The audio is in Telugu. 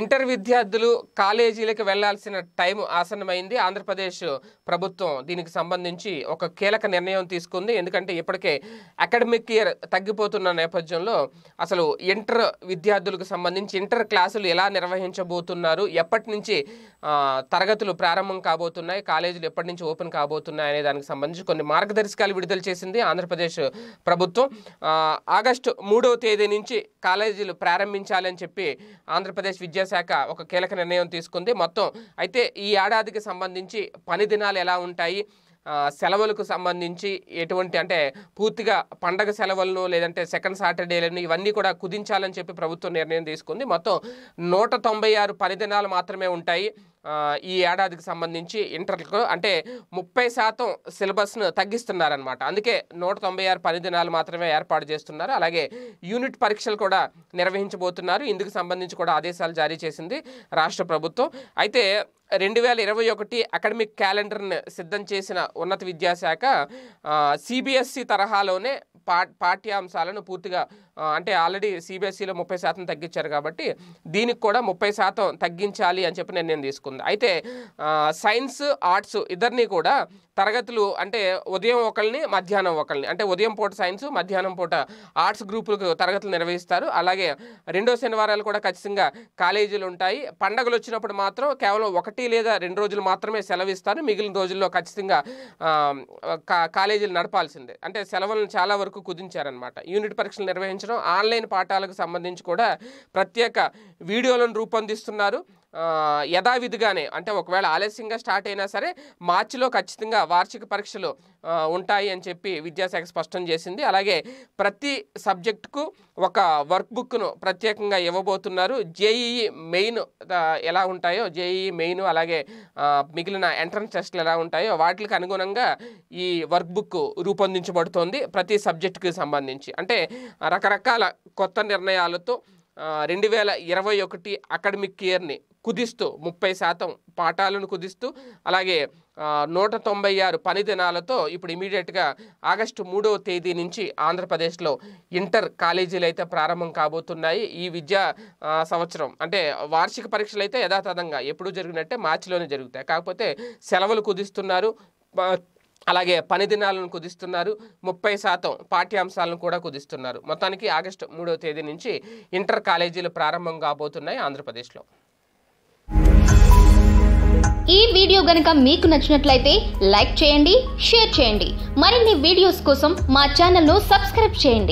ఇంటర్ విద్యార్థులు కాలేజీలకు వెళ్లాల్సిన టైం ఆసన్నమైంది ఆంధ్రప్రదేశ్ ప్రభుత్వం దీనికి సంబంధించి ఒక కీలక నిర్ణయం తీసుకుంది ఎందుకంటే ఇప్పటికే అకాడమిక్ ఇయర్ తగ్గిపోతున్న నేపథ్యంలో అసలు ఇంటర్ విద్యార్థులకు సంబంధించి ఇంటర్ క్లాసులు ఎలా నిర్వహించబోతున్నారు ఎప్పటి నుంచి తరగతులు ప్రారంభం కాబోతున్నాయి కాలేజీలు ఎప్పటి నుంచి ఓపెన్ కాబోతున్నాయి అనే దానికి సంబంధించి కొన్ని మార్గదర్శకాలు విడుదల చేసింది ఆంధ్రప్రదేశ్ ప్రభుత్వం ఆగస్టు మూడవ తేదీ నుంచి కాలేజీలు ప్రారంభించాలని చెప్పి ఆంధ్రప్రదేశ్ విద్య విద్యాశాఖ ఒక కీలక నిర్ణయం తీసుకుంది మొత్తం అయితే ఈ ఏడాదికి సంబంధించి పని దినాలు ఎలా ఉంటాయి సెలవులకు సంబంధించి ఎటువంటి అంటే పూర్తిగా పండగ సెలవులను లేదంటే సెకండ్ సాటర్డేలను ఇవన్నీ కూడా కుదించాలని చెప్పి ప్రభుత్వం నిర్ణయం తీసుకుంది మొత్తం నూట తొంభై ఆరు దినాలు మాత్రమే ఉంటాయి ఈ ఏడాదికి సంబంధించి ఇంటర్లకు అంటే ముప్పై శాతం సిలబస్ను తగ్గిస్తున్నారనమాట అందుకే నూట తొంభై ఆరు పని దినాలు మాత్రమే ఏర్పాటు చేస్తున్నారు అలాగే యూనిట్ పరీక్షలు కూడా నిర్వహించబోతున్నారు ఇందుకు సంబంధించి కూడా ఆదేశాలు జారీ చేసింది రాష్ట్ర ప్రభుత్వం అయితే రెండు వేల ఇరవై ఒకటి అకాడమిక్ క్యాలెండర్ను సిద్ధం చేసిన ఉన్నత విద్యాశాఖ సిబిఎస్సి తరహాలోనే పా పాఠ్యాంశాలను పూర్తిగా అంటే ఆల్రెడీ సిబిఎస్ఈలో ముప్పై శాతం తగ్గించారు కాబట్టి దీనికి కూడా ముప్పై శాతం తగ్గించాలి అని చెప్పి నిర్ణయం తీసుకుంది అయితే సైన్స్ ఆర్ట్స్ ఇద్దరిని కూడా తరగతులు అంటే ఉదయం ఒకరిని మధ్యాహ్నం ఒకరిని అంటే ఉదయం పూట సైన్స్ మధ్యాహ్నం పూట ఆర్ట్స్ గ్రూపులకు తరగతులు నిర్వహిస్తారు అలాగే రెండో శనివారాలు కూడా ఖచ్చితంగా కాలేజీలు ఉంటాయి పండగలు వచ్చినప్పుడు మాత్రం కేవలం ఒకటి లేదా రెండు రోజులు మాత్రమే సెలవిస్తారు మిగిలిన రోజుల్లో ఖచ్చితంగా కాలేజీలు నడపాల్సిందే అంటే సెలవులను చాలా వరకు వరకు కుదించారనమాట యూనిట్ పరీక్షలు నిర్వహించడం ఆన్లైన్ పాఠాలకు సంబంధించి కూడా ప్రత్యేక వీడియోలను రూపొందిస్తున్నారు యథావిధిగానే అంటే ఒకవేళ ఆలస్యంగా స్టార్ట్ అయినా సరే మార్చిలో ఖచ్చితంగా వార్షిక పరీక్షలు ఉంటాయి అని చెప్పి విద్యాశాఖ స్పష్టం చేసింది అలాగే ప్రతి సబ్జెక్టుకు ఒక వర్క్ బుక్ను ప్రత్యేకంగా ఇవ్వబోతున్నారు జేఈఈ మెయిన్ ఎలా ఉంటాయో జేఈఈ మెయిన్ అలాగే మిగిలిన ఎంట్రన్స్ టెస్ట్లు ఎలా ఉంటాయో వాటికి అనుగుణంగా ఈ వర్క్ బుక్ రూపొందించబడుతోంది ప్రతి సబ్జెక్టుకి సంబంధించి అంటే రకరకాల కొత్త నిర్ణయాలతో రెండు వేల ఇరవై ఒకటి అకాడమిక్ ఇయర్ని కుదిస్తూ ముప్పై శాతం పాఠాలను కుదిస్తూ అలాగే నూట తొంభై ఆరు పని దినాలతో ఇప్పుడు ఇమీడియట్గా ఆగస్టు మూడవ తేదీ నుంచి ఆంధ్రప్రదేశ్లో ఇంటర్ కాలేజీలు అయితే ప్రారంభం కాబోతున్నాయి ఈ విద్యా సంవత్సరం అంటే వార్షిక పరీక్షలు అయితే యథాతథంగా ఎప్పుడు జరిగినట్టే మార్చిలోనే జరుగుతాయి కాకపోతే సెలవులు కుదిస్తున్నారు అలాగే పని దినాలను కుదిస్తున్నారు ముప్పై శాతం పాఠ్యాంశాలను కూడా కుదిస్తున్నారు మొత్తానికి ఆగస్టు మూడవ తేదీ నుంచి ఇంటర్ కాలేజీలు ప్రారంభం కాబోతున్నాయి ఆంధ్రప్రదేశ్లో ఈ వీడియో గనక మీకు నచ్చినట్లయితే లైక్ చేయండి షేర్ చేయండి మరిన్ని వీడియోస్ కోసం మా ఛానల్ను సబ్స్క్రైబ్ చేయండి